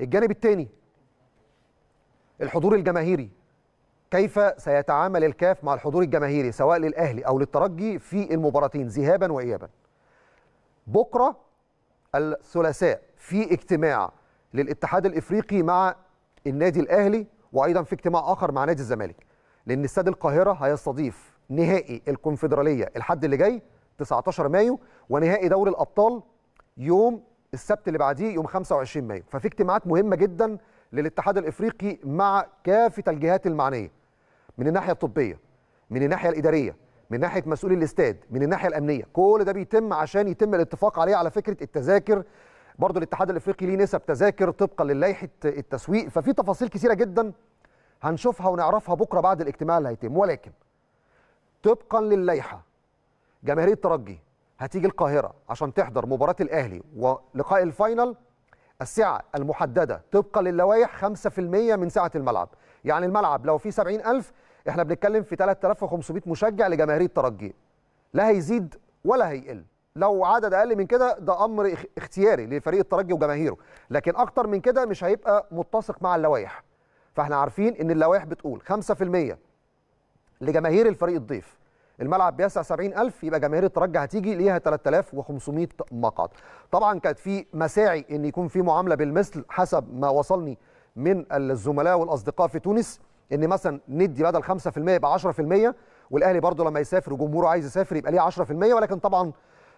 الجانب الثاني الحضور الجماهيري كيف سيتعامل الكاف مع الحضور الجماهيري سواء للاهلي او للترجي في المباراتين ذهابا وايابا بكره الثلاثاء في اجتماع للاتحاد الافريقي مع النادي الاهلي وايضا في اجتماع اخر مع نادي الزمالك لان استاد القاهره هيستضيف نهائي الكونفدراليه الحد اللي جاي 19 مايو ونهائي دوري الابطال يوم السبت اللي بعديه يوم 25 مايو ففي اجتماعات مهمه جدا للاتحاد الافريقي مع كافه الجهات المعنيه من الناحيه الطبيه من الناحيه الاداريه من ناحيه مسؤولي الاستاد من الناحيه الامنيه كل ده بيتم عشان يتم الاتفاق عليه على فكره التذاكر برضه الاتحاد الافريقي ليه نسب تذاكر طبقا للائحه التسويق ففي تفاصيل كثيره جدا هنشوفها ونعرفها بكره بعد الاجتماع اللي هيتم ولكن طبقا للائحه جماهير الترجي هتيجي القاهره عشان تحضر مباراه الاهلي ولقاء الفاينل السعه المحدده طبقا للوائح 5% من سعه الملعب يعني الملعب لو فيه 70000 احنا بنتكلم في 3500 مشجع لجماهير الترجي لا هيزيد ولا هيقل لو عدد اقل من كده ده امر اختياري لفريق الترجي وجماهيره لكن اكتر من كده مش هيبقى متسق مع اللوائح فاحنا عارفين ان اللوائح بتقول 5% لجماهير الفريق الضيف الملعب بيسع 70000 يبقى جماهير الترجي هتيجي ليها 3500 مقعد طبعا كانت في مساعي ان يكون في معامله بالمثل حسب ما وصلني من الزملاء والاصدقاء في تونس ان مثلا ندي بدل 5% يبقى 10% والاهلي برضه لما يسافر وجمهوره عايز يسافر يبقى ليه 10% ولكن طبعا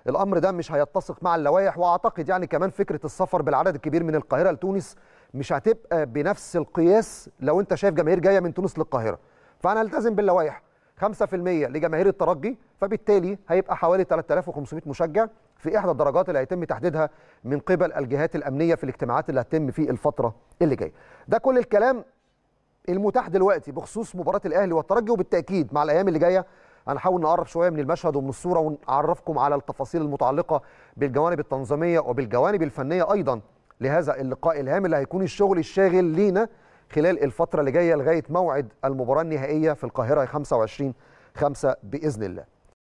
الامر ده مش هيتسق مع اللوائح واعتقد يعني كمان فكره السفر بالعدد الكبير من القاهره لتونس مش هتبقى بنفس القياس لو انت شايف جماهير جايه من تونس للقاهره فانا التزم باللوائح 5% لجماهير الترجي فبالتالي هيبقى حوالي 3500 مشجع في احدى الدرجات اللي هيتم تحديدها من قبل الجهات الامنيه في الاجتماعات اللي هتتم في الفتره اللي جايه. ده كل الكلام المتاح دلوقتي بخصوص مباراه الاهلي والترجي وبالتاكيد مع الايام اللي جايه هنحاول نقرب شويه من المشهد ومن الصوره ونعرفكم على التفاصيل المتعلقه بالجوانب التنظيميه وبالجوانب الفنيه ايضا لهذا اللقاء الهام اللي هيكون الشغل الشاغل لينا خلال الفترة اللي جاية لغاية موعد المباراة النهائية في القاهرة 25 5 بإذن الله